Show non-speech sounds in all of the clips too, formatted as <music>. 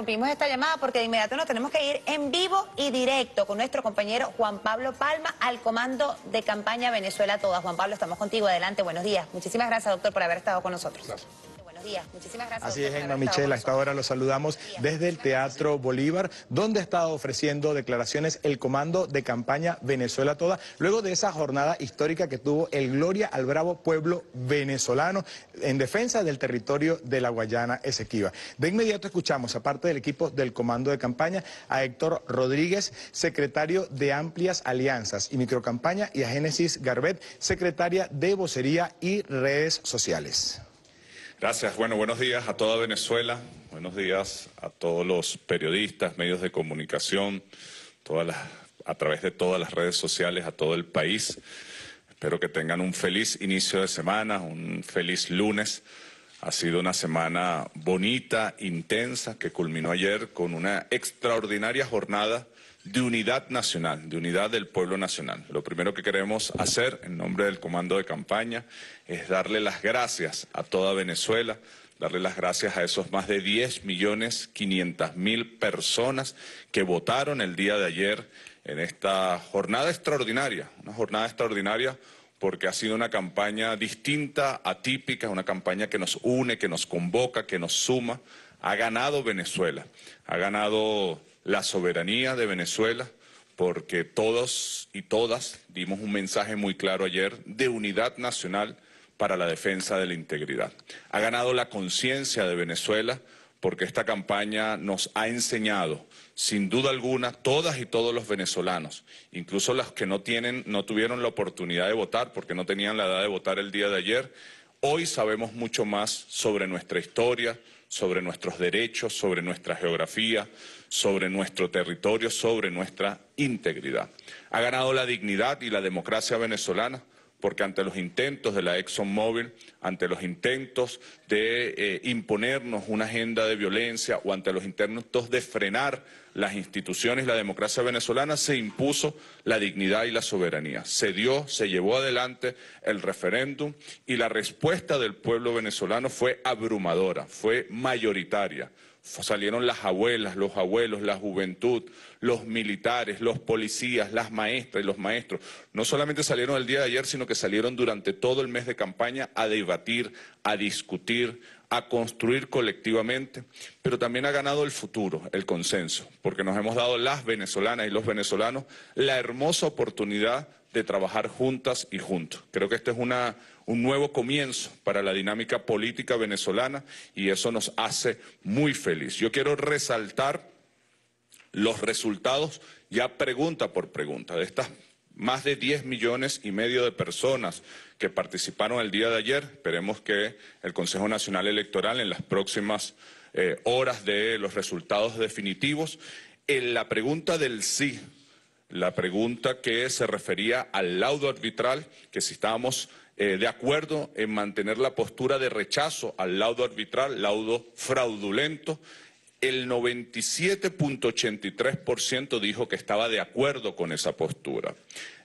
interrumpimos esta llamada porque de inmediato nos tenemos que ir en vivo y directo con nuestro compañero Juan Pablo Palma al comando de campaña Venezuela Toda. Juan Pablo, estamos contigo. Adelante, buenos días. Muchísimas gracias, doctor, por haber estado con nosotros. Muchísimas gracias. Así es, Emma Michelle, hasta ahora los saludamos desde el Teatro Bolívar, donde estado ofreciendo declaraciones el comando de campaña Venezuela Toda, luego de esa jornada histórica que tuvo el Gloria al Bravo Pueblo Venezolano en defensa del territorio de la Guayana Esequiba. De inmediato escuchamos, aparte del equipo del comando de campaña, a Héctor Rodríguez, secretario de Amplias Alianzas y Microcampaña, y a Génesis Garbet, secretaria de Vocería y Redes Sociales. Gracias. Bueno, buenos días a toda Venezuela, buenos días a todos los periodistas, medios de comunicación, todas a través de todas las redes sociales, a todo el país. Espero que tengan un feliz inicio de semana, un feliz lunes. Ha sido una semana bonita, intensa, que culminó ayer con una extraordinaria jornada de unidad nacional, de unidad del pueblo nacional. Lo primero que queremos hacer en nombre del comando de campaña es darle las gracias a toda Venezuela, darle las gracias a esos más de 10 millones 500 mil personas que votaron el día de ayer en esta jornada extraordinaria, una jornada extraordinaria porque ha sido una campaña distinta, atípica, una campaña que nos une, que nos convoca, que nos suma. Ha ganado Venezuela, ha ganado la soberanía de Venezuela, porque todos y todas dimos un mensaje muy claro ayer de unidad nacional para la defensa de la integridad. Ha ganado la conciencia de Venezuela porque esta campaña nos ha enseñado, sin duda alguna, todas y todos los venezolanos, incluso los que no, tienen, no tuvieron la oportunidad de votar porque no tenían la edad de votar el día de ayer, hoy sabemos mucho más sobre nuestra historia, sobre nuestros derechos, sobre nuestra geografía, sobre nuestro territorio, sobre nuestra integridad. Ha ganado la dignidad y la democracia venezolana porque ante los intentos de la ExxonMobil, ante los intentos de eh, imponernos una agenda de violencia o ante los intentos de frenar las instituciones y la democracia venezolana, se impuso la dignidad y la soberanía. Se dio, se llevó adelante el referéndum y la respuesta del pueblo venezolano fue abrumadora, fue mayoritaria salieron las abuelas, los abuelos, la juventud, los militares, los policías, las maestras y los maestros. No solamente salieron el día de ayer, sino que salieron durante todo el mes de campaña a debatir, a discutir, a construir colectivamente, pero también ha ganado el futuro, el consenso, porque nos hemos dado las venezolanas y los venezolanos la hermosa oportunidad de trabajar juntas y juntos. Creo que esta es una un nuevo comienzo para la dinámica política venezolana y eso nos hace muy feliz. Yo quiero resaltar los resultados ya pregunta por pregunta de estas más de 10 millones y medio de personas que participaron el día de ayer. Esperemos que el Consejo Nacional Electoral en las próximas eh, horas de los resultados definitivos. En la pregunta del sí, la pregunta que se refería al laudo arbitral, que si estábamos eh, de acuerdo en mantener la postura de rechazo al laudo arbitral, laudo fraudulento. El 97.83% dijo que estaba de acuerdo con esa postura.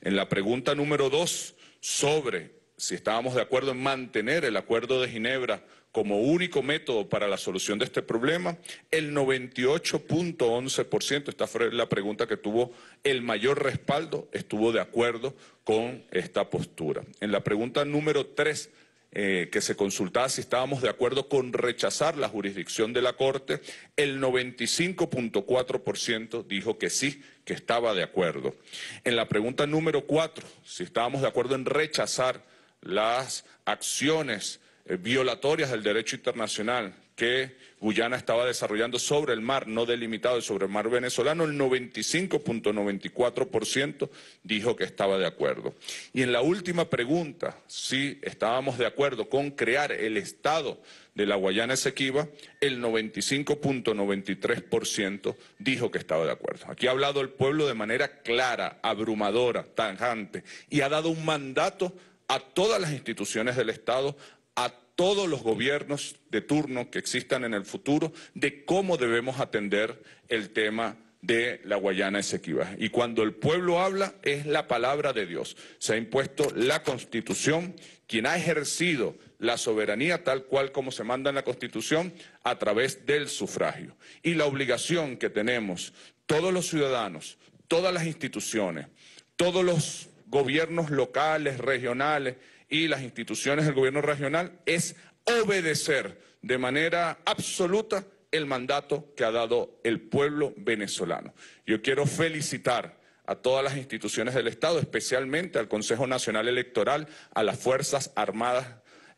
En la pregunta número dos sobre si estábamos de acuerdo en mantener el acuerdo de Ginebra como único método para la solución de este problema, el 98.11%, esta fue la pregunta que tuvo el mayor respaldo, estuvo de acuerdo con esta postura. En la pregunta número 3, eh, que se consultaba si estábamos de acuerdo con rechazar la jurisdicción de la Corte, el 95.4% dijo que sí, que estaba de acuerdo. En la pregunta número 4, si estábamos de acuerdo en rechazar las acciones eh, violatorias del derecho internacional que Guyana estaba desarrollando sobre el mar no delimitado y sobre el mar venezolano, el 95.94% dijo que estaba de acuerdo. Y en la última pregunta, si estábamos de acuerdo con crear el Estado de la Guayana Esequiba, el 95.93% dijo que estaba de acuerdo. Aquí ha hablado el pueblo de manera clara, abrumadora, tangente, y ha dado un mandato a todas las instituciones del Estado a todos los gobiernos de turno que existan en el futuro de cómo debemos atender el tema de la Guayana Esequiba. Y cuando el pueblo habla, es la palabra de Dios. Se ha impuesto la Constitución, quien ha ejercido la soberanía tal cual como se manda en la Constitución a través del sufragio. Y la obligación que tenemos todos los ciudadanos, todas las instituciones, todos los gobiernos locales, regionales y las instituciones del gobierno regional es obedecer de manera absoluta el mandato que ha dado el pueblo venezolano. Yo quiero felicitar a todas las instituciones del Estado, especialmente al Consejo Nacional Electoral, a las Fuerzas Armadas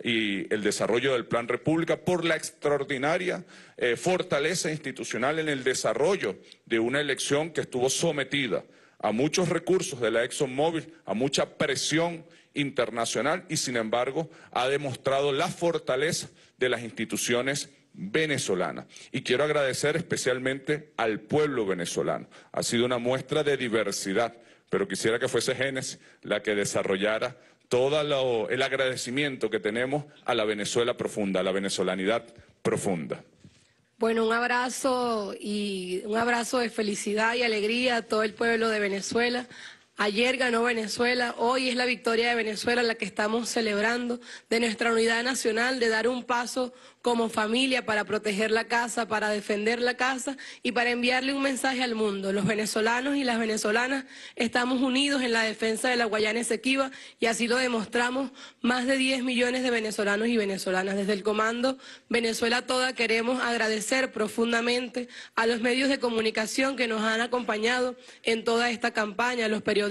y el desarrollo del Plan República por la extraordinaria eh, fortaleza institucional en el desarrollo de una elección que estuvo sometida a muchos recursos de la ExxonMobil, a mucha presión internacional y sin embargo ha demostrado la fortaleza de las instituciones venezolanas Y quiero agradecer especialmente al pueblo venezolano. Ha sido una muestra de diversidad, pero quisiera que fuese genes la que desarrollara todo el agradecimiento que tenemos a la Venezuela profunda, a la venezolanidad profunda. Bueno, un abrazo y un abrazo de felicidad y alegría a todo el pueblo de Venezuela, Ayer ganó Venezuela, hoy es la victoria de Venezuela la que estamos celebrando, de nuestra unidad nacional, de dar un paso como familia para proteger la casa, para defender la casa y para enviarle un mensaje al mundo. Los venezolanos y las venezolanas estamos unidos en la defensa de la Guayana Esequiba y así lo demostramos más de 10 millones de venezolanos y venezolanas. Desde el comando Venezuela Toda queremos agradecer profundamente a los medios de comunicación que nos han acompañado en toda esta campaña, a los periodistas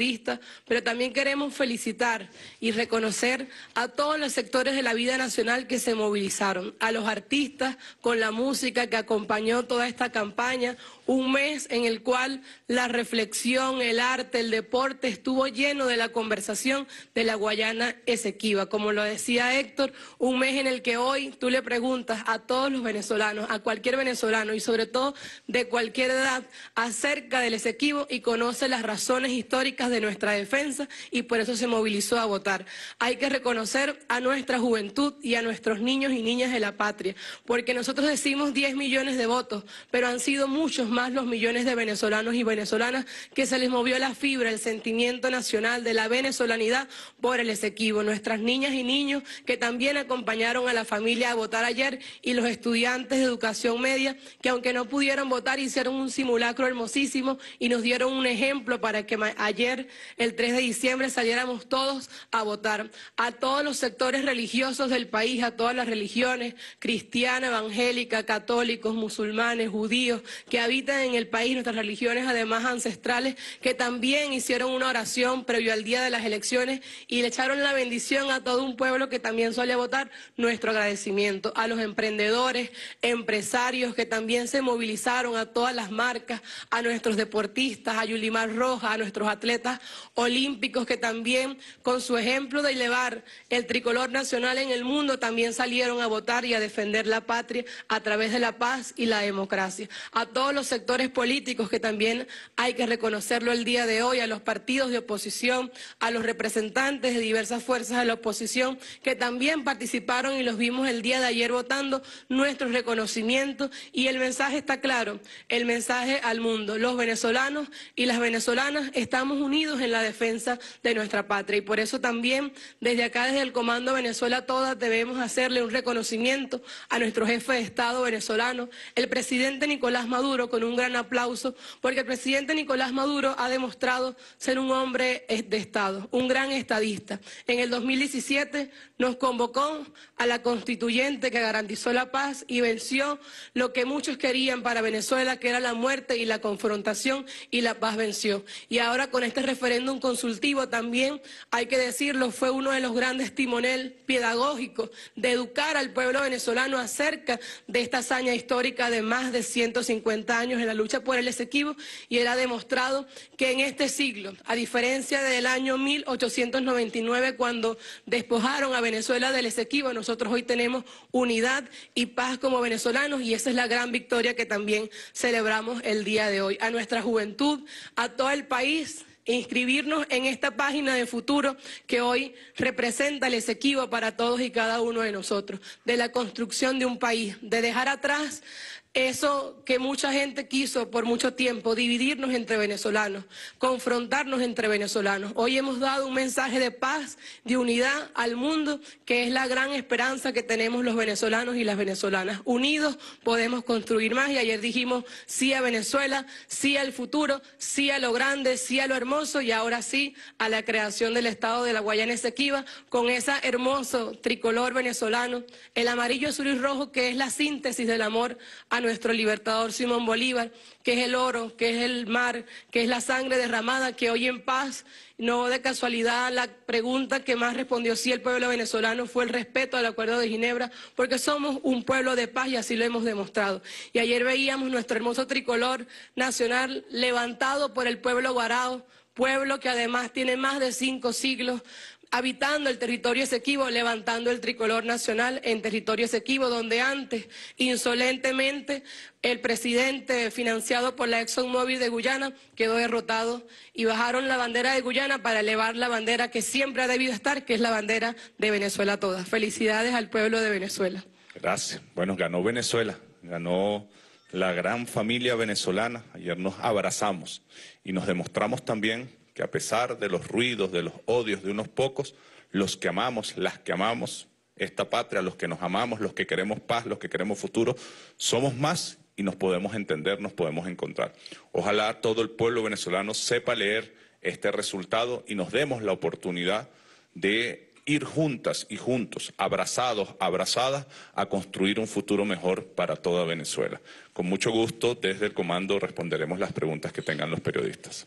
pero también queremos felicitar y reconocer a todos los sectores de la vida nacional que se movilizaron, a los artistas con la música que acompañó toda esta campaña, un mes en el cual la reflexión, el arte, el deporte estuvo lleno de la conversación de la Guayana Esequiba. Como lo decía Héctor, un mes en el que hoy tú le preguntas a todos los venezolanos, a cualquier venezolano y sobre todo de cualquier edad, acerca del Esequibo y conoce las razones históricas de nuestra defensa y por eso se movilizó a votar. Hay que reconocer a nuestra juventud y a nuestros niños y niñas de la patria, porque nosotros decimos 10 millones de votos, pero han sido muchos más los millones de venezolanos y venezolanas que se les movió la fibra, el sentimiento nacional de la venezolanidad por el Esequibo. Nuestras niñas y niños que también acompañaron a la familia a votar ayer y los estudiantes de educación media que aunque no pudieron votar hicieron un simulacro hermosísimo y nos dieron un ejemplo para que ayer, el 3 de diciembre, saliéramos todos a votar. A todos los sectores religiosos del país, a todas las religiones, cristiana, evangélica, católicos, musulmanes, judíos, que habitan en el país, nuestras religiones además ancestrales, que también hicieron una oración previo al día de las elecciones y le echaron la bendición a todo un pueblo que también suele votar, nuestro agradecimiento a los emprendedores, empresarios que también se movilizaron, a todas las marcas, a nuestros deportistas, a Yulimar Roja, a nuestros atletas olímpicos que también con su ejemplo de elevar el tricolor nacional en el mundo también salieron a votar y a defender la patria a través de la paz y la democracia. A todos los sectores políticos que también hay que reconocerlo el día de hoy, a los partidos de oposición, a los representantes de diversas fuerzas de la oposición que también participaron y los vimos el día de ayer votando nuestro reconocimiento, y el mensaje está claro, el mensaje al mundo. Los venezolanos y las venezolanas estamos unidos en la defensa de nuestra patria y por eso también desde acá, desde el Comando Venezuela Todas, debemos hacerle un reconocimiento a nuestro jefe de Estado venezolano, el presidente Nicolás Maduro, con un gran aplauso, porque el presidente Nicolás Maduro ha demostrado ser un hombre eh, de Estado, un gran estadista. En el 2017 nos convocó a la constituyente que garantizó la paz y venció lo que muchos querían para Venezuela, que era la muerte y la confrontación, y la paz venció. Y ahora con este referéndum consultivo también, hay que decirlo, fue uno de los grandes timonel pedagógicos de educar al pueblo venezolano acerca de esta hazaña histórica de más de 150 años en la lucha por el Esequibo y él ha demostrado que en este siglo, a diferencia del año 1899 cuando despojaron a Venezuela del Esequibo, nosotros hoy tenemos unidad y paz como venezolanos y esa es la gran victoria que también celebramos el día de hoy. A nuestra juventud, a todo el país, inscribirnos en esta página de futuro que hoy representa el Esequibo para todos y cada uno de nosotros, de la construcción de un país, de dejar atrás eso que mucha gente quiso por mucho tiempo, dividirnos entre venezolanos, confrontarnos entre venezolanos. Hoy hemos dado un mensaje de paz, de unidad al mundo, que es la gran esperanza que tenemos los venezolanos y las venezolanas. Unidos podemos construir más y ayer dijimos sí a Venezuela, sí al futuro, sí a lo grande, sí a lo hermoso y ahora sí a la creación del Estado de la Guayana Esequiba con ese hermoso tricolor venezolano, el amarillo, azul y rojo que es la síntesis del amor a nuestro libertador Simón Bolívar, que es el oro, que es el mar, que es la sangre derramada, que hoy en paz, no de casualidad, la pregunta que más respondió sí el pueblo venezolano fue el respeto al Acuerdo de Ginebra, porque somos un pueblo de paz y así lo hemos demostrado. Y ayer veíamos nuestro hermoso tricolor nacional levantado por el pueblo guarao, pueblo que además tiene más de cinco siglos habitando el territorio Esequibo, levantando el tricolor nacional en territorio Esequibo, donde antes, insolentemente, el presidente financiado por la ExxonMobil de Guyana quedó derrotado y bajaron la bandera de Guyana para elevar la bandera que siempre ha debido estar, que es la bandera de Venezuela toda. Felicidades al pueblo de Venezuela. Gracias. Bueno, ganó Venezuela, ganó la gran familia venezolana. Ayer nos abrazamos y nos demostramos también que a pesar de los ruidos, de los odios de unos pocos, los que amamos, las que amamos esta patria, los que nos amamos, los que queremos paz, los que queremos futuro, somos más y nos podemos entender, nos podemos encontrar. Ojalá todo el pueblo venezolano sepa leer este resultado y nos demos la oportunidad de ir juntas y juntos, abrazados, abrazadas, a construir un futuro mejor para toda Venezuela. Con mucho gusto, desde el comando responderemos las preguntas que tengan los periodistas.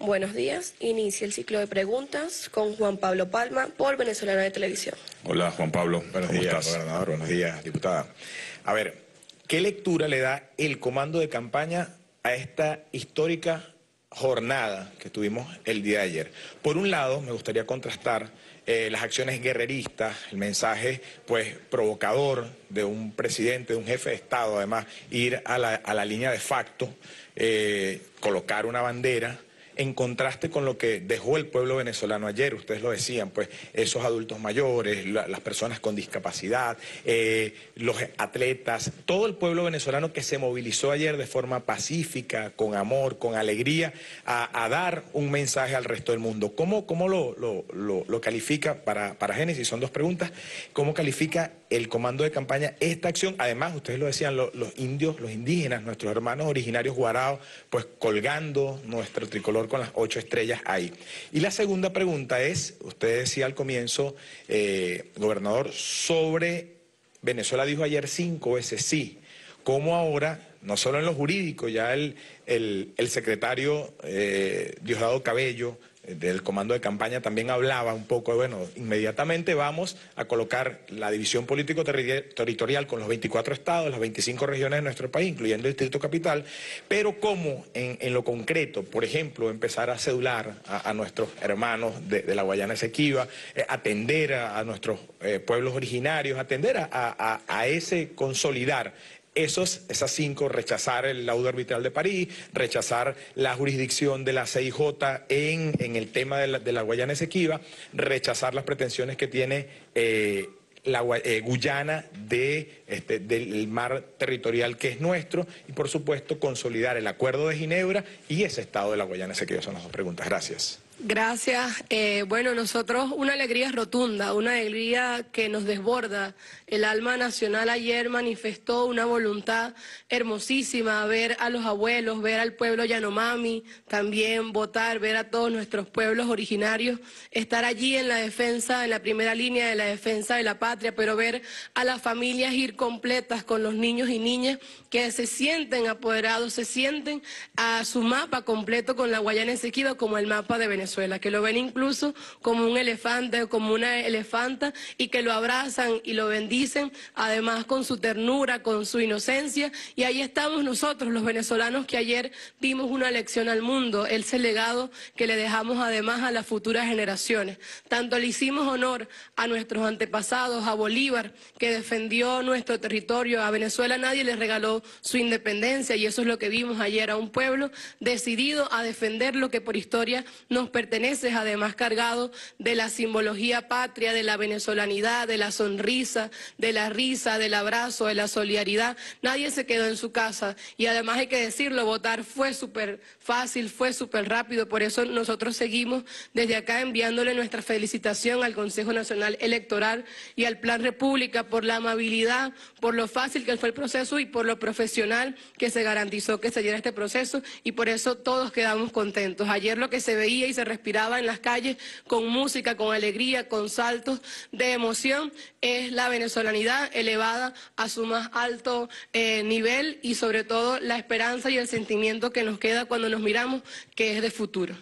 Buenos días. Inicia el ciclo de preguntas con Juan Pablo Palma por Venezolana de Televisión. Hola, Juan Pablo. Buenos días, gobernador. Buenos días, diputada. A ver, ¿qué lectura le da el comando de campaña a esta histórica jornada que tuvimos el día de ayer? Por un lado, me gustaría contrastar eh, las acciones guerreristas, el mensaje pues provocador de un presidente, de un jefe de Estado, además, ir a la, línea de facto, eh, colocar una bandera en contraste con lo que dejó el pueblo venezolano ayer, ustedes lo decían, pues esos adultos mayores, las personas con discapacidad, eh, los atletas, todo el pueblo venezolano que se movilizó ayer de forma pacífica, con amor, con alegría, a, dar un mensaje al resto del mundo. ¿Cómo, cómo lo, lo, califica para, para Génesis? Son dos preguntas. ¿Cómo califica el comando de campaña esta acción? Además, ustedes lo decían, los indios, los indígenas, nuestros hermanos originarios guarados, pues colgando nuestro tricolor con las ocho estrellas ahí. Y la segunda pregunta es, usted decía al comienzo, eh, gobernador, sobre Venezuela dijo ayer cinco veces sí. ¿Cómo ahora, no solo en lo jurídico, ya el, secretario eh, Diosdado Cabello del comando de campaña también hablaba un poco, de bueno, inmediatamente vamos a colocar la división político-territorial con los 24 estados, las 25 regiones de nuestro país, incluyendo el Distrito Capital, pero cómo en, lo concreto, por ejemplo, empezar a cedular a, nuestros hermanos de, la Guayana Esequiba, eh, atender a, nuestros eh, pueblos originarios, atender a, a ese consolidar esos, esas cinco, rechazar el laudo arbitral de París, rechazar la jurisdicción de la CIJ en, el tema de la, Guayana Esequiba, rechazar las pretensiones que tiene eh, la Guayana eh, Guyana de, este, del mar territorial que es nuestro y por supuesto consolidar el acuerdo de Ginebra y ese estado de la Guayana Esequiba. Son las dos preguntas. Gracias. Gracias. Eh, bueno, nosotros una alegría rotunda, una alegría que nos desborda. El alma nacional ayer manifestó una voluntad hermosísima, ver a los abuelos, ver al pueblo Yanomami, también votar, ver a todos nuestros pueblos originarios, estar allí en la defensa, en la primera línea de la defensa de la patria, pero ver a las familias ir completas con los niños y niñas que se sienten apoderados, se sienten a su mapa completo con la Guayana Esequiba como el mapa de Venezuela que lo ven incluso como un elefante o como una elefanta y que lo abrazan y lo bendicen, además con su ternura, con su inocencia. Y ahí estamos nosotros, los venezolanos, que ayer dimos una lección al mundo, ese legado que le dejamos además a las futuras generaciones. Tanto le hicimos honor a nuestros antepasados, a Bolívar, que defendió nuestro territorio, a Venezuela nadie le regaló su independencia y eso es lo que vimos ayer, a un pueblo decidido a defender lo que por historia nos permite perteneces, además cargado de la simbología patria, de la venezolanidad, de la sonrisa, de la risa, del abrazo, de la solidaridad. Nadie se quedó en su casa y además hay que decirlo, votar fue súper fácil, fue súper rápido, por eso nosotros seguimos desde acá enviándole nuestra felicitación al Consejo Nacional Electoral y al Plan República por la amabilidad, por lo fácil que fue el proceso y por lo profesional que se garantizó que se diera este proceso y por eso todos quedamos contentos. Ayer lo que se veía y se respiraba en las calles con música, con alegría, con saltos de emoción, es la venezolanidad elevada a su más alto eh, nivel y sobre todo la esperanza y el sentimiento que nos queda cuando nos miramos, que es de futuro.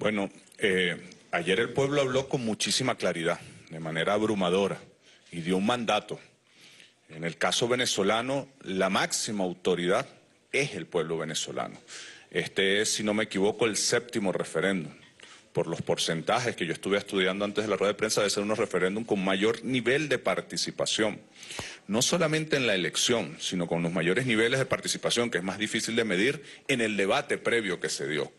Bueno, eh, ayer el pueblo habló con muchísima claridad, de manera abrumadora, y dio un mandato. En el caso venezolano, la máxima autoridad es el pueblo venezolano. Este es, si no me equivoco, el séptimo referéndum. Por los porcentajes que yo estuve estudiando antes de la rueda de prensa, ...de ser unos referéndum con mayor nivel de participación. No solamente en la elección, sino con los mayores niveles de participación, que es más difícil de medir, en el debate previo que se dio.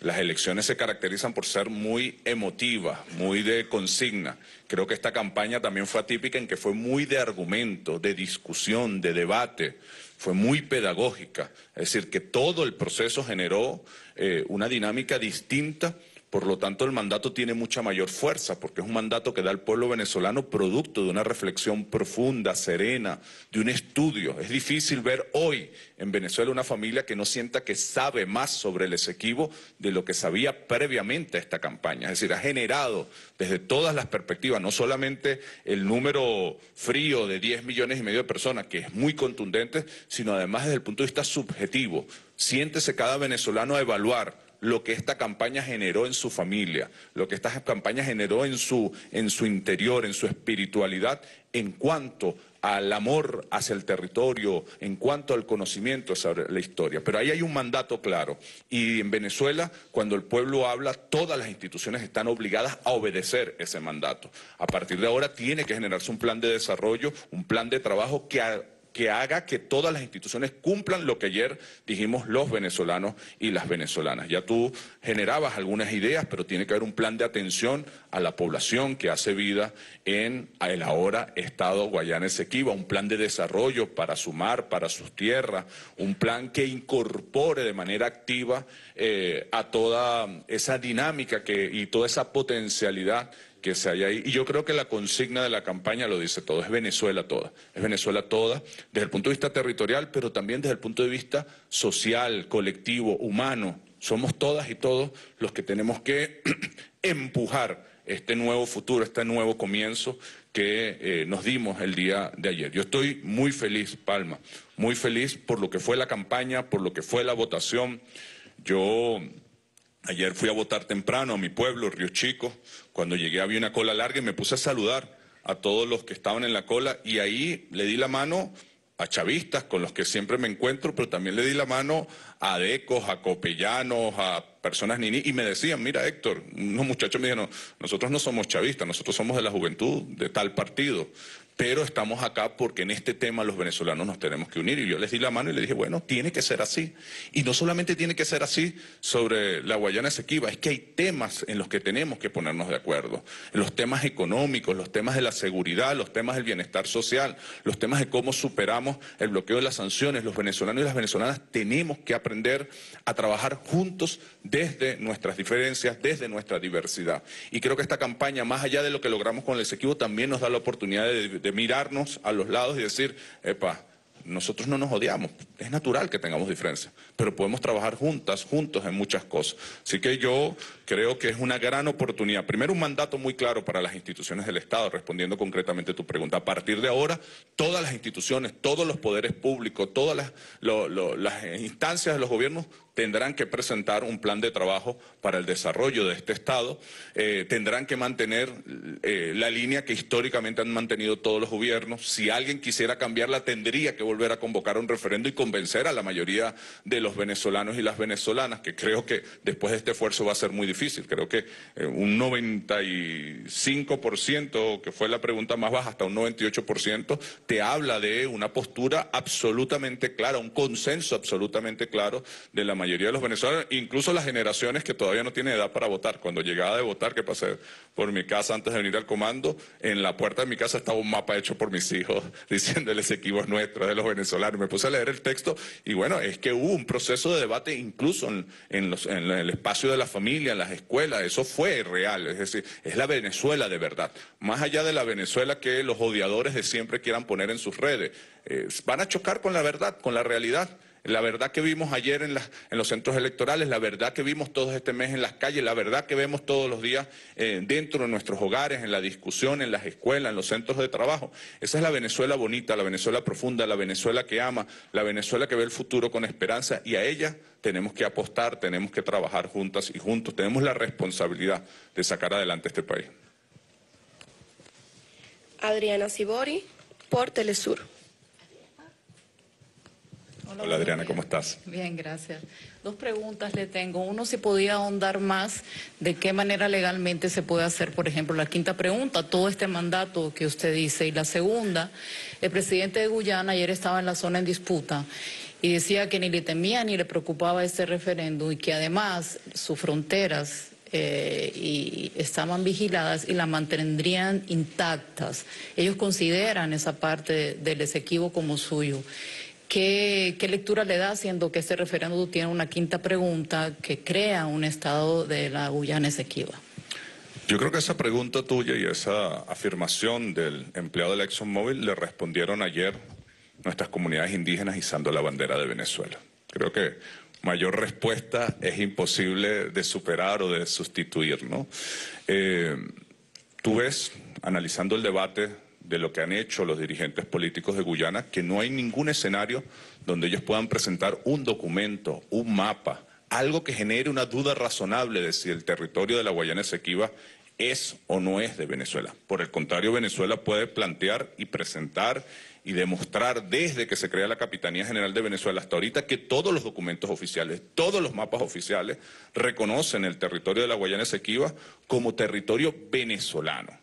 Las elecciones se caracterizan por ser muy emotivas, muy de consigna. Creo que esta campaña también fue atípica en que fue muy de argumento, de discusión, de debate fue muy pedagógica, es decir, que todo el proceso generó eh, una dinámica distinta por lo tanto, el mandato tiene mucha mayor fuerza, porque es un mandato que da al pueblo venezolano producto de una reflexión profunda, serena, de un estudio. Es difícil ver hoy en Venezuela una familia que no sienta que sabe más sobre el Esequivo de lo que sabía previamente a esta campaña. Es decir, ha generado desde todas las perspectivas, no solamente el número frío de 10 millones y medio de personas, que es muy contundente, sino además desde el punto de vista subjetivo. Siéntese cada venezolano a evaluar lo que esta campaña generó en su familia, lo que esta campaña generó en su, en su interior, en su espiritualidad, en cuanto al amor hacia el territorio, en cuanto al conocimiento sobre la historia. Pero ahí hay un mandato claro. Y en Venezuela, cuando el pueblo habla, todas las instituciones están obligadas a obedecer ese mandato. A partir de ahora tiene que generarse un plan de desarrollo, un plan de trabajo que que haga que todas las instituciones cumplan lo que ayer dijimos los venezolanos y las venezolanas. Ya tú generabas algunas ideas, pero tiene que haber un plan de atención a la población que hace vida en el ahora Estado Guayana Esequiba, un plan de desarrollo para su mar, para sus tierras, un plan que incorpore de manera activa eh, a toda esa dinámica que, y toda esa potencialidad que se haya ahí. Y yo creo que la consigna de la campaña lo dice todo, es Venezuela toda, es Venezuela toda, desde el punto de vista territorial, pero también desde el punto de vista social, colectivo, humano. Somos todas y todos los que tenemos que <clears throat> empujar este nuevo futuro, este nuevo comienzo que eh, nos dimos el día de ayer. Yo estoy muy feliz, Palma, muy feliz por lo que fue la campaña, por lo que fue la votación. Yo Ayer fui a votar temprano a mi pueblo, Río Chico. Cuando llegué había una cola larga y me puse a saludar a todos los que estaban en la cola y ahí le di la mano a chavistas con los que siempre me encuentro, pero también le di la mano a decos, a copellanos, a personas niní, y me decían, mira Héctor, unos muchachos me dijeron, nosotros no somos chavistas, nosotros somos de la juventud, de tal partido, pero estamos acá porque en este tema los venezolanos nos tenemos que unir. Y yo les di la mano y le dije, bueno, tiene que ser así. Y no solamente tiene que ser así sobre la Guayana Esequiba, es que hay temas en los que tenemos que ponernos de acuerdo. Los temas económicos, los temas de la seguridad, los temas del bienestar social, los temas de cómo superamos el bloqueo de las sanciones. Los venezolanos y las venezolanas tenemos que aprender a trabajar juntos desde nuestras diferencias, desde nuestra diversidad. Y creo que esta campaña, más allá de lo que logramos con el Esequibo, también nos da la oportunidad de de mirarnos a los lados y decir, epa, nosotros no nos odiamos, es natural que tengamos diferencias, pero podemos trabajar juntas, juntos en muchas cosas. Así que yo creo que es una gran oportunidad. Primero, un mandato muy claro para las instituciones del Estado, respondiendo concretamente tu pregunta. A partir de ahora, todas las instituciones, todos los poderes públicos, todas las, las instancias de los gobiernos tendrán que presentar un plan de trabajo para el desarrollo de este Estado, eh, tendrán que mantener eh, la línea que históricamente han mantenido todos los gobiernos. Si alguien quisiera cambiarla, tendría que volver a convocar un referendo y convencer a la mayoría de los venezolanos y las venezolanas, que creo que después de este esfuerzo va a ser muy difícil. Creo que eh, un 95%, que fue la pregunta más baja, hasta un 98%, te habla de una postura absolutamente clara, un consenso absolutamente claro de la mayoría mayoría de los venezolanos, incluso las generaciones que todavía no tienen edad para votar. Cuando llegaba de votar, que pasé por mi casa antes de venir al comando, en la puerta de mi casa estaba un mapa hecho por mis hijos <laughs> diciéndoles el equipo es nuestro, de los venezolanos. Me puse a leer el texto y bueno, es que hubo un proceso de debate incluso en, los, en el espacio de la familia, en las escuelas, eso fue real, es decir, es la Venezuela de verdad. Más allá de la Venezuela que los odiadores de siempre quieran poner en sus redes, eh, van a chocar con la verdad, con la realidad la verdad que vimos ayer en, en, los centros electorales, la verdad que vimos todo este mes en las calles, la verdad que vemos todos los días eh, dentro de nuestros hogares, en la discusión, en las escuelas, en los centros de trabajo. Esa es la Venezuela bonita, la Venezuela profunda, la Venezuela que ama, la Venezuela que ve el futuro con esperanza y a ella tenemos que apostar, tenemos que trabajar juntas y juntos, tenemos la responsabilidad de sacar adelante este país. Adriana Sibori, por Telesur. Hola, Adriana, ¿cómo estás? Bien, gracias. Dos preguntas le tengo. Uno, si podía ahondar más de qué manera legalmente se puede hacer, por ejemplo, la quinta pregunta, todo este mandato que usted dice. Y la segunda, el presidente de Guyana ayer estaba en la zona en disputa y decía que ni le temía ni le preocupaba este referéndum y que además sus fronteras eh, estaban vigiladas y la mantendrían intactas. Ellos consideran esa parte del Esequibo como suyo. ¿Qué, lectura le da, siendo que este referéndum tiene una quinta pregunta que crea un estado de la Guyana Esequiba? Yo creo que esa pregunta tuya y esa afirmación del empleado de la ExxonMobil le respondieron ayer nuestras comunidades indígenas izando la bandera de Venezuela. Creo que mayor respuesta es imposible de superar o de sustituir, ¿no? Eh, tú ves, analizando el debate de lo que han hecho los dirigentes políticos de Guyana, que no hay ningún escenario donde ellos puedan presentar un documento, un mapa, algo que genere una duda razonable de si el territorio de la Guayana Esequiba es o no es de Venezuela. Por el contrario, Venezuela puede plantear y presentar y demostrar desde que se crea la Capitanía General de Venezuela hasta ahorita que todos los documentos oficiales, todos los mapas oficiales reconocen el territorio de la Guayana Esequiba como territorio venezolano.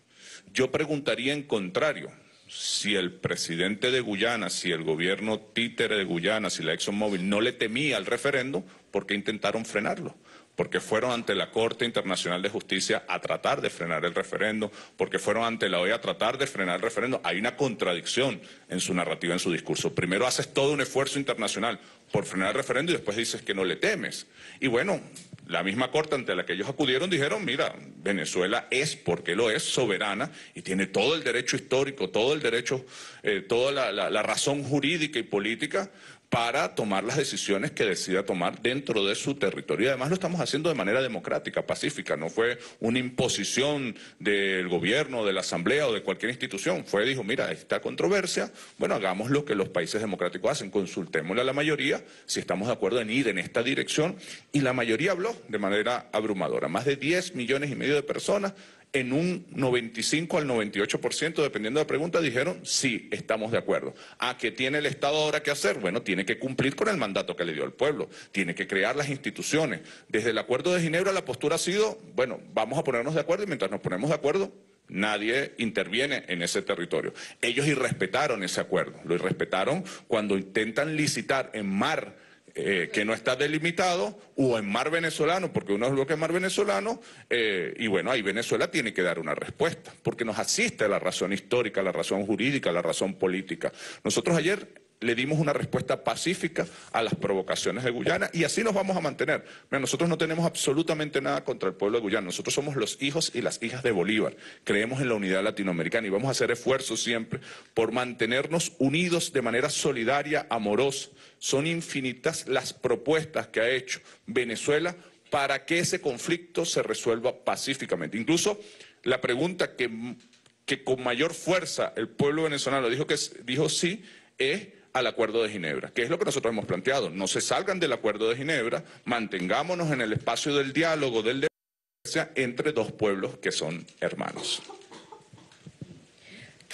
Yo preguntaría en contrario, si el presidente de Guyana, si el gobierno títere de Guyana, si la ExxonMobil no le temía al referendo, ¿por qué intentaron frenarlo? porque fueron ante la Corte Internacional de Justicia a tratar de frenar el referendo, porque fueron ante la OEA a tratar de frenar el referendo. Hay una contradicción en su narrativa, en su discurso. Primero haces todo un esfuerzo internacional por frenar el referendo y después dices que no le temes. Y bueno, la misma corte ante la que ellos acudieron dijeron, mira, Venezuela es porque lo es soberana y tiene todo el derecho histórico, todo el derecho, eh, toda la razón jurídica y política para tomar las decisiones que decida tomar dentro de su territorio. Y además lo estamos haciendo de manera democrática, pacífica, no fue una imposición del gobierno, de la asamblea o de cualquier institución. Fue, dijo, mira, esta controversia, bueno, hagamos lo que los países democráticos hacen, consultémosle a la mayoría si estamos de acuerdo en ir en esta dirección. Y la mayoría habló de manera abrumadora. Más de 10 millones y medio de personas en un 95 al 98%, dependiendo de la pregunta, dijeron sí, estamos de acuerdo. ¿A qué tiene el Estado ahora que hacer? Bueno, tiene que cumplir con el mandato que le dio el pueblo, tiene que crear las instituciones. Desde el Acuerdo de Ginebra la postura ha sido, bueno, vamos a ponernos de acuerdo y mientras nos ponemos de acuerdo, Nadie interviene en ese territorio. Ellos irrespetaron ese acuerdo, lo irrespetaron cuando intentan licitar en mar eh, que no está delimitado o en mar venezolano, porque uno es lo que es mar venezolano, eh, y bueno, ahí Venezuela tiene que dar una respuesta, porque nos asiste la razón histórica, la razón jurídica, la razón política. Nosotros ayer le dimos una respuesta pacífica a las provocaciones de Guyana y así nos vamos a mantener. Mira, nosotros no tenemos absolutamente nada contra el pueblo de Guyana, nosotros somos los hijos y las hijas de Bolívar, creemos en la unidad latinoamericana y vamos a hacer esfuerzos siempre por mantenernos unidos de manera solidaria, amorosa. Son infinitas las propuestas que ha hecho Venezuela para que ese conflicto se resuelva pacíficamente. Incluso la pregunta que, que con mayor fuerza el pueblo venezolano dijo que dijo sí es al Acuerdo de Ginebra, que es lo que nosotros hemos planteado. No se salgan del Acuerdo de Ginebra, mantengámonos en el espacio del diálogo, del de entre dos pueblos que son hermanos.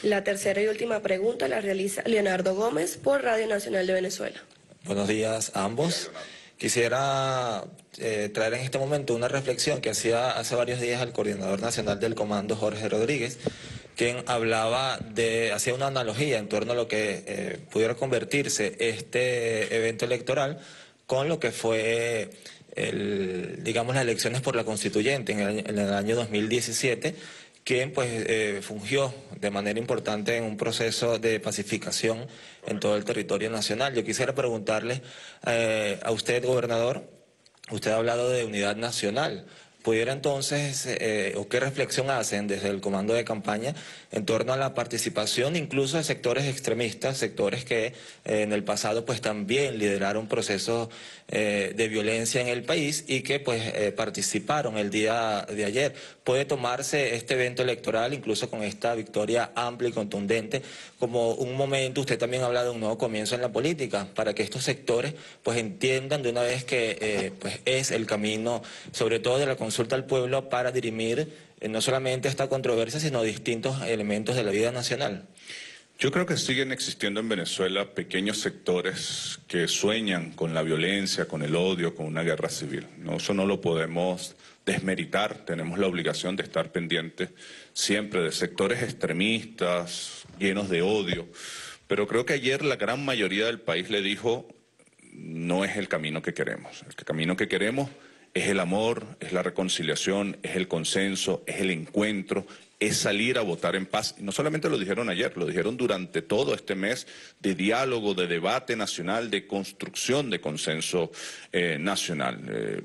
La tercera y última pregunta la realiza Leonardo Gómez por Radio Nacional de Venezuela. Buenos días a ambos. Quisiera eh, traer en este momento una reflexión que hacía hace varios días al coordinador nacional del comando, Jorge Rodríguez, quien hablaba de, hacía una analogía en torno a lo que eh, pudiera convertirse este evento electoral con lo que fue, el, digamos, las elecciones por la constituyente en el, año 2017 quien pues eh, fungió de manera importante en un proceso de pacificación en todo el territorio nacional. Yo quisiera preguntarle eh, a usted, gobernador, usted ha hablado de unidad nacional pudiera entonces, eh, o qué reflexión hacen desde el comando de campaña en torno a la participación incluso de sectores extremistas, sectores que eh, en el pasado pues también lideraron procesos eh, de violencia en el país y que pues participaron el día de ayer. Puede tomarse este evento electoral, incluso con esta victoria amplia y contundente, como un momento, usted también habla de un nuevo comienzo en la política, para que estos sectores pues entiendan de una vez que pues es el camino, sobre todo de la consulta al pueblo para dirimir eh, no solamente esta controversia, sino distintos elementos de la vida nacional. Yo creo que siguen existiendo en Venezuela pequeños sectores que sueñan con la violencia, con el odio, con una guerra civil. No, eso no lo podemos desmeritar. Tenemos la obligación de estar pendientes siempre de sectores extremistas, llenos de odio. Pero creo que ayer la gran mayoría del país le dijo, no es el camino que queremos. El camino que queremos es el amor, es la reconciliación, es el consenso, es el encuentro, es salir a votar en paz. Y no solamente lo dijeron ayer, lo dijeron durante todo este mes de diálogo, de debate nacional, de construcción de consenso eh, nacional. Eh,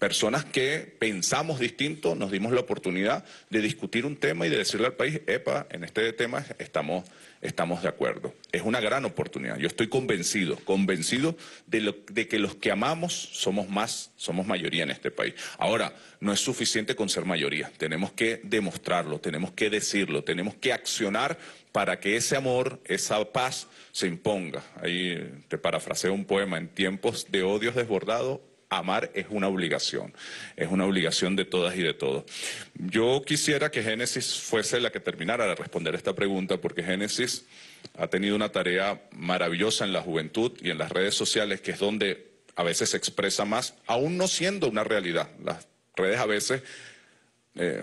personas que pensamos distinto, nos dimos la oportunidad de discutir un tema y de decirle al país, epa, en este tema estamos estamos de acuerdo. Es una gran oportunidad. Yo estoy convencido, convencido de, de que los que amamos somos más, somos mayoría en este país. Ahora, no es suficiente con ser mayoría. Tenemos que demostrarlo, tenemos que decirlo, tenemos que accionar para que ese amor, esa paz se imponga. Ahí te parafraseo un poema, en tiempos de odios desbordados, amar es una obligación, es una obligación de todas y de todos. Yo quisiera que Génesis fuese la que terminara de responder esta pregunta, porque Génesis ha tenido una tarea maravillosa en la juventud y en las redes sociales, que es donde a veces se expresa más, aún no siendo una realidad. Las redes a veces eh,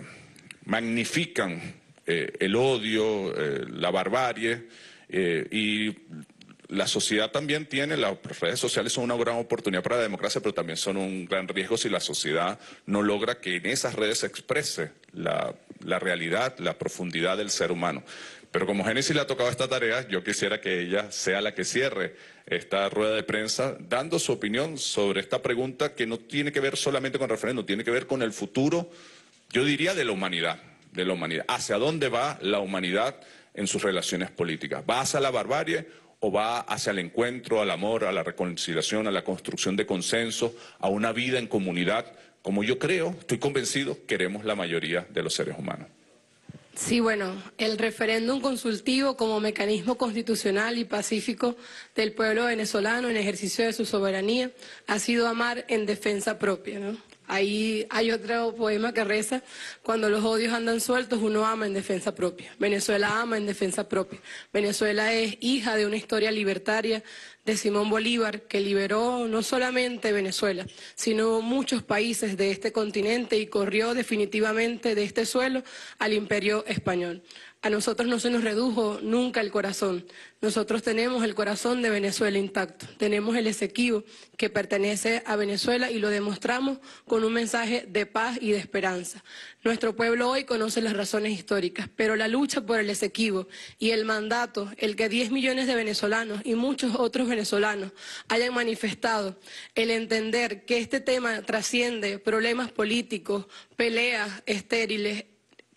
magnifican eh, el odio, eh, la barbarie, y la sociedad también tiene, las pues, redes sociales son una gran oportunidad para la democracia, pero también son un gran riesgo si la sociedad no logra que en esas redes se exprese la, realidad, la profundidad del ser humano. Pero como Génesis le ha tocado esta tarea, yo quisiera que ella sea la que cierre esta rueda de prensa dando su opinión sobre esta pregunta que no tiene que ver solamente con referéndum, tiene que ver con el futuro, yo diría, de la humanidad, de la humanidad. ¿Hacia dónde va la humanidad en sus relaciones políticas? ¿Va hacia la barbarie o va hacia el encuentro, al amor, a la reconciliación, a la construcción de consenso, a una vida en comunidad, como yo creo, estoy convencido, queremos la mayoría de los seres humanos. Sí, bueno, el referéndum consultivo como mecanismo constitucional y pacífico del pueblo venezolano en ejercicio de su soberanía ha sido amar en defensa propia, ¿no? Ahí hay otro poema que reza, cuando los odios andan sueltos, uno ama en defensa propia. Venezuela ama en defensa propia. Venezuela es hija de una historia libertaria de Simón Bolívar, que liberó no solamente Venezuela, sino muchos países de este continente y corrió definitivamente de este suelo al imperio español. A nosotros no se nos redujo nunca el corazón. Nosotros tenemos el corazón de Venezuela intacto. Tenemos el Esequibo que pertenece a Venezuela y lo demostramos con un mensaje de paz y de esperanza. Nuestro pueblo hoy conoce las razones históricas, pero la lucha por el Esequibo y el mandato, el que 10 millones de venezolanos y muchos otros venezolanos hayan manifestado, el entender que este tema trasciende problemas políticos, peleas estériles,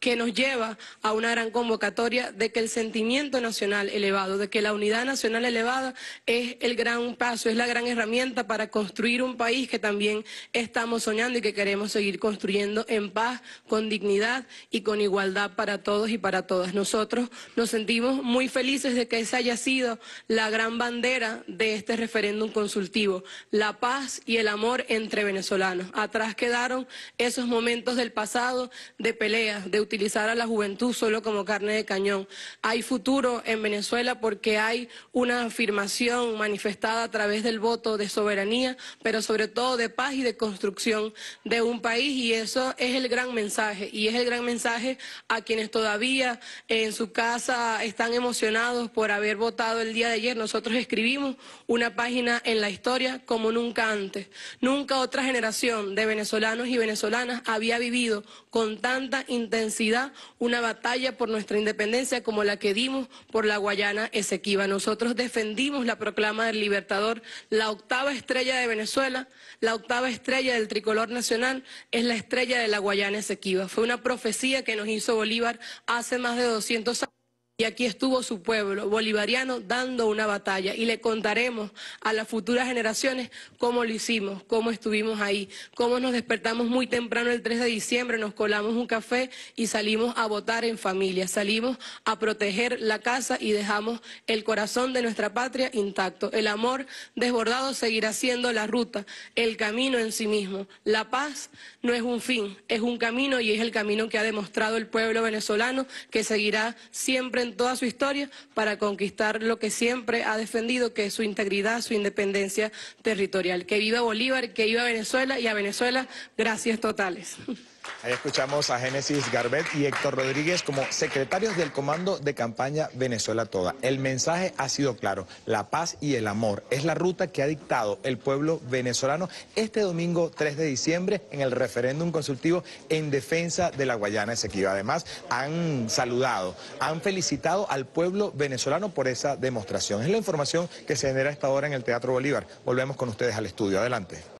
que nos lleva a una gran convocatoria de que el sentimiento nacional elevado, de que la unidad nacional elevada es el gran paso, es la gran herramienta para construir un país que también estamos soñando y que queremos seguir construyendo en paz, con dignidad y con igualdad para todos y para todas. Nosotros nos sentimos muy felices de que esa haya sido la gran bandera de este referéndum consultivo, la paz y el amor entre venezolanos. Atrás quedaron esos momentos del pasado de peleas, de utilizar a la juventud solo como carne de cañón. Hay futuro en Venezuela porque hay una afirmación manifestada a través del voto de soberanía, pero sobre todo de paz y de construcción de un país y eso es el gran mensaje y es el gran mensaje a quienes todavía en su casa están emocionados por haber votado el día de ayer. Nosotros escribimos una página en la historia como nunca antes. Nunca otra generación de venezolanos y venezolanas había vivido con tanta intensidad una batalla por nuestra independencia como la que dimos por la Guayana Esequiba. Nosotros defendimos la proclama del Libertador, la octava estrella de Venezuela, la octava estrella del tricolor nacional, es la estrella de la Guayana Esequiba. Fue una profecía que nos hizo Bolívar hace más de 200 años. Y aquí estuvo su pueblo bolivariano dando una batalla y le contaremos a las futuras generaciones cómo lo hicimos, cómo estuvimos ahí, cómo nos despertamos muy temprano el 3 de diciembre, nos colamos un café y salimos a votar en familia, salimos a proteger la casa y dejamos el corazón de nuestra patria intacto. El amor desbordado seguirá siendo la ruta, el camino en sí mismo. La paz no es un fin, es un camino y es el camino que ha demostrado el pueblo venezolano que seguirá siempre en toda su historia para conquistar lo que siempre ha defendido, que es su integridad, su independencia territorial. Que viva Bolívar, que viva Venezuela y a Venezuela, gracias totales. <laughs> Ahí escuchamos a Génesis Garbet y Héctor Rodríguez como secretarios del Comando de Campaña Venezuela Toda. El mensaje ha sido claro, la paz y el amor es la ruta que ha dictado el pueblo venezolano este domingo 3 de diciembre en el referéndum consultivo en defensa de la Guayana Esequiba. Además, han saludado, han felicitado al pueblo venezolano por esa demostración. Es la información que se genera esta hora en el Teatro Bolívar. Volvemos con ustedes al estudio. Adelante.